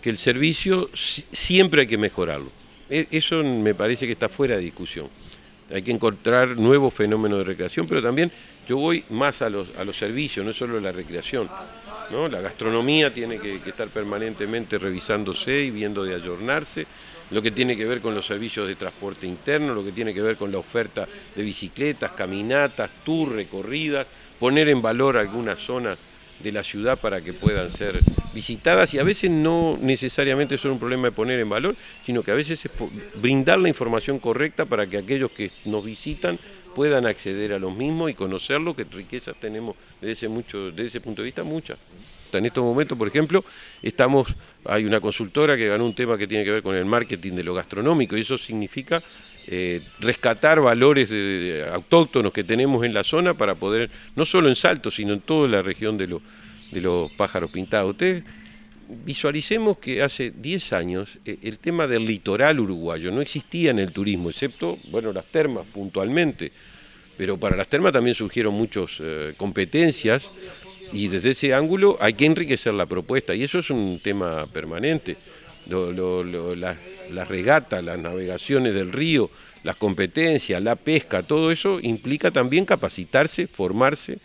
que el servicio siempre hay que mejorarlo. E, eso me parece que está fuera de discusión. Hay que encontrar nuevos fenómenos de recreación, pero también yo voy más a los, servicios, no solo a la recreación. ¿no? La gastronomía tiene que, estar permanentemente revisándose y viendo de ayornarse lo que tiene que ver con los servicios de transporte interno, lo que tiene que ver con la oferta de bicicletas, caminatas, tours, recorridas, poner en valor algunas zonas de la ciudad para que puedan ser visitadas y a veces no necesariamente son un problema de poner en valor, sino que a veces es brindar la información correcta para que aquellos que nos visitan puedan acceder a los mismos y conocerlo, que riquezas tenemos desde ese, mucho, desde ese punto de vista muchas. En estos momentos, por ejemplo, estamos, hay una consultora que ganó un tema que tiene que ver con el marketing de lo gastronómico y eso significa eh, rescatar valores autóctonos que tenemos en la zona para poder, no solo en Salto, sino en toda la región de, los pájaros pintados. Ustedes visualicemos que hace 10 años eh, el tema del litoral uruguayo no existía en el turismo, excepto, bueno, las termas puntualmente, pero para las termas también surgieron muchas eh, competencias y desde ese ángulo hay que enriquecer la propuesta y eso es un tema permanente. las, regatas, las navegaciones del río, las competencias, la pesca, todo eso implica también capacitarse, formarse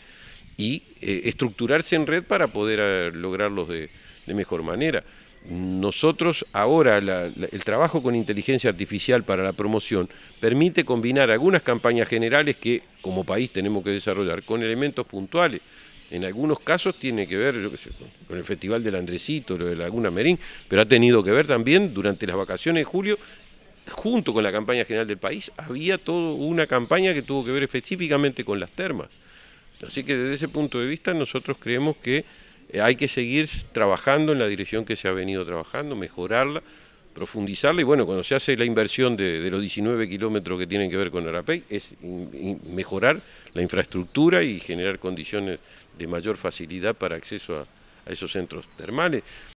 y eh, estructurarse en red para poder eh, lograrlos de, mejor manera. Nosotros ahora el trabajo con inteligencia artificial para la promoción permite combinar algunas campañas generales que como país tenemos que desarrollar con elementos puntuales en algunos casos tiene que ver con el Festival del Andresito, lo de Laguna Merín, pero ha tenido que ver también durante las vacaciones de julio, junto con la campaña general del país, había toda una campaña que tuvo que ver específicamente con las termas. Así que desde ese punto de vista nosotros creemos que eh, hay que seguir trabajando en la dirección que se ha venido trabajando, mejorarla, profundizarla y bueno, cuando se hace la inversión de, los 19 kilómetros que tienen que ver con Arapey, es mejorar la infraestructura y generar condiciones de mayor facilidad para acceso a esos centros termales.